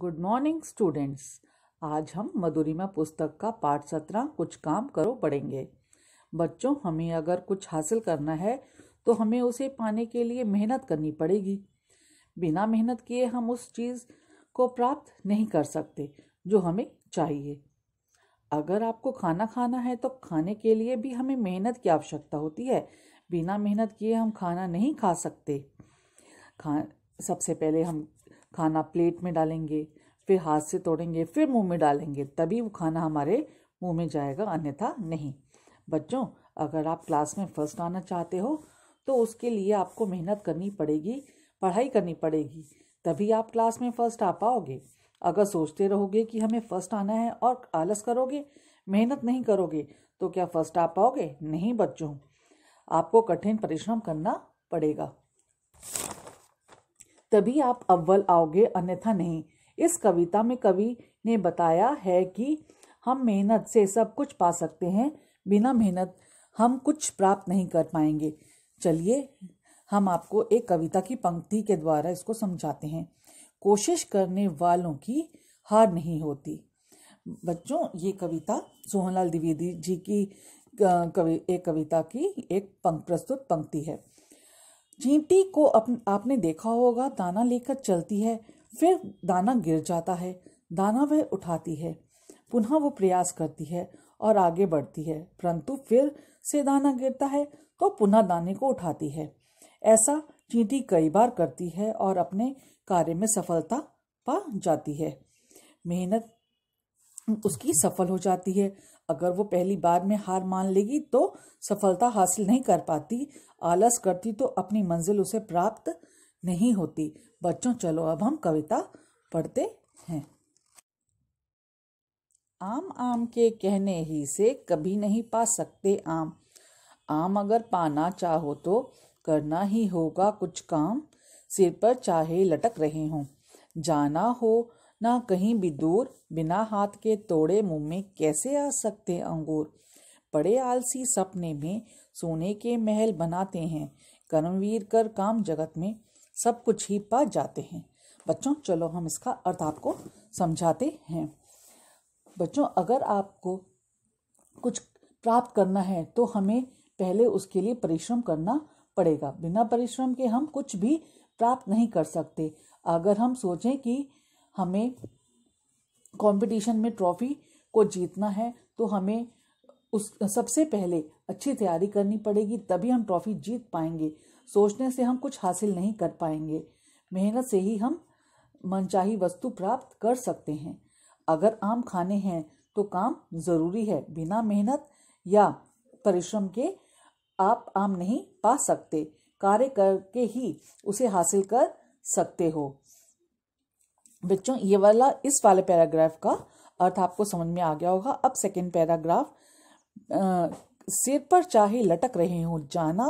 good morning students आज हम मधुरिमा पुस्तक का पाठ सत्रह कुछ काम करो पढ़ेंगे बच्चों हमें अगर कुछ हासिल करना है तो हमें उसे पाने के लिए मेहनत करनी पड़ेगी बिना मेहनत किए हम उस चीज़ को प्राप्त नहीं कर सकते जो हमें चाहिए अगर आपको खाना खाना है तो खाने के लिए भी हमें मेहनत की आवश्यकता होती है बिना मेहनत किए हम खाना नहीं खा सकते खा सबसे पहले हम खाना प्लेट में डालेंगे फिर हाथ से तोड़ेंगे फिर मुंह में डालेंगे तभी वो खाना हमारे मुंह में जाएगा अन्यथा नहीं बच्चों अगर आप क्लास में फर्स्ट आना चाहते हो तो उसके लिए आपको मेहनत करनी पड़ेगी पढ़ाई करनी पड़ेगी तभी आप क्लास में फर्स्ट आ पाओगे अगर सोचते रहोगे कि हमें फर्स्ट आना है और आलस करोगे मेहनत नहीं करोगे तो क्या फर्स्ट आ पाओगे नहीं बच्चों आपको कठिन परिश्रम करना पड़ेगा तभी आप अव्वल आओगे अन्यथा नहीं इस कविता में कवि ने बताया है कि हम मेहनत से सब कुछ पा सकते हैं बिना मेहनत हम कुछ प्राप्त नहीं कर पाएंगे चलिए हम आपको एक कविता की पंक्ति के द्वारा इसको समझाते हैं कोशिश करने वालों की हार नहीं होती बच्चों ये कविता सोहनलाल द्विवेदी जी की कवि एक कविता की एक पंक प्रस्तुत पंक्ति है चींटी को अप, आपने देखा होगा दाना लेकर चलती है फिर दाना गिर जाता है दाना वह उठाती है पुनः वो प्रयास करती है और आगे बढ़ती है परंतु फिर से दाना गिरता है तो पुनः दाने को उठाती है ऐसा चींटी कई बार करती है और अपने कार्य में सफलता पा जाती है मेहनत उसकी सफल हो जाती है अगर वो पहली बार में हार मान लेगी तो सफलता हासिल नहीं कर पाती आलस करती तो अपनी मंजिल उसे प्राप्त नहीं होती बच्चों चलो अब हम कविता पढ़ते हैं आम आम के कहने ही से कभी नहीं पा सकते आम आम अगर पाना चाहो तो करना ही होगा कुछ काम सिर पर चाहे लटक रहे हों जाना हो ना कहीं भी दूर बिना हाथ के तोड़े मुंह में कैसे आ सकते अंगूर बड़े आलसी सपने में सोने के महल बनाते हैं कर्मवीर कर काम जगत में सब कुछ ही पा जाते हैं बच्चों चलो हम इसका अर्थ आपको समझाते हैं बच्चों अगर आपको कुछ प्राप्त करना है तो हमें पहले उसके लिए परिश्रम करना पड़ेगा बिना परिश्रम के हम कुछ भी प्राप्त नहीं कर सकते अगर हम सोचें कि हमें कंपटीशन में ट्रॉफी को जीतना है तो हमें उस सबसे पहले अच्छी तैयारी करनी पड़ेगी तभी हम ट्रॉफी जीत पाएंगे सोचने से हम कुछ हासिल नहीं कर पाएंगे मेहनत से ही हम मनचाही वस्तु प्राप्त कर सकते हैं अगर आम खाने हैं तो काम ज़रूरी है बिना मेहनत या परिश्रम के आप आम नहीं पा सकते कार्य करके ही उसे हासिल कर सकते हो बच्चों ये वाला इस वाले पैराग्राफ का अर्थ आपको समझ में आ गया होगा अब सेकेंड पैराग्राफ सिर पर चाहे लटक रहे हो जाना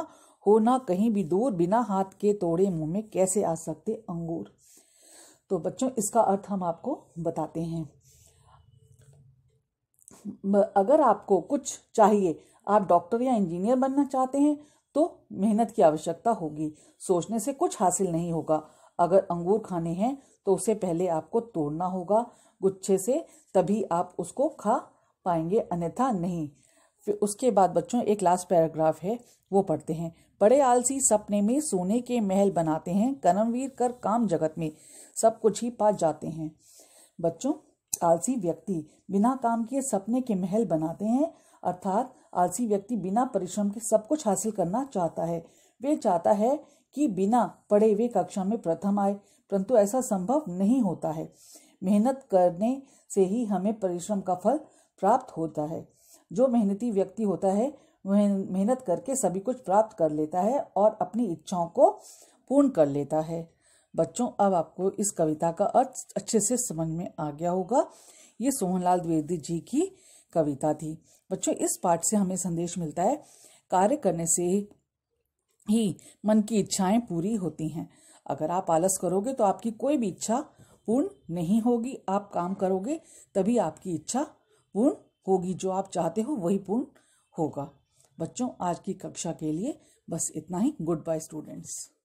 हो ना कहीं भी दूर बिना हाथ के तोड़े मुंह में कैसे आ सकते अंगूर तो बच्चों इसका अर्थ हम आपको बताते हैं अगर आपको कुछ चाहिए आप डॉक्टर या इंजीनियर बनना चाहते हैं तो मेहनत की आवश्यकता होगी सोचने से कुछ हासिल नहीं होगा अगर अंगूर खाने हैं तो उसे पहले आपको तोड़ना होगा गुच्छे से तभी आप उसको खा पाएंगे अन्यथा नहीं फिर उसके बाद बच्चों एक लास्ट पैराग्राफ है वो पढ़ते हैं बड़े आलसी सपने में सोने के महल बनाते हैं कर्मवीर कर काम जगत में सब कुछ ही पा जाते हैं बच्चों आलसी व्यक्ति बिना काम के सपने के महल बनाते हैं अर्थात आलसी व्यक्ति बिना परिश्रम के सब कुछ हासिल करना चाहता है वे चाहता है कि बिना पढ़े हुए कक्षा में प्रथम आए परंतु ऐसा संभव नहीं होता है मेहनत करने से ही हमें परिश्रम का फल प्राप्त होता है जो मेहनती व्यक्ति होता है वह मेहनत करके सभी कुछ प्राप्त कर लेता है और अपनी इच्छाओं को पूर्ण कर लेता है बच्चों अब आपको इस कविता का अर्थ अच्छे से समझ में आ गया होगा ये सोहनलाल द्विवेदी जी की कविता थी बच्चों इस पाठ से हमें संदेश मिलता है कार्य करने से ही मन की इच्छाएं पूरी होती हैं अगर आप आलस करोगे तो आपकी कोई भी इच्छा पूर्ण नहीं होगी आप काम करोगे तभी आपकी इच्छा पूर्ण होगी जो आप चाहते हो वही पूर्ण होगा बच्चों आज की कक्षा के लिए बस इतना ही गुड बाय स्टूडेंट्स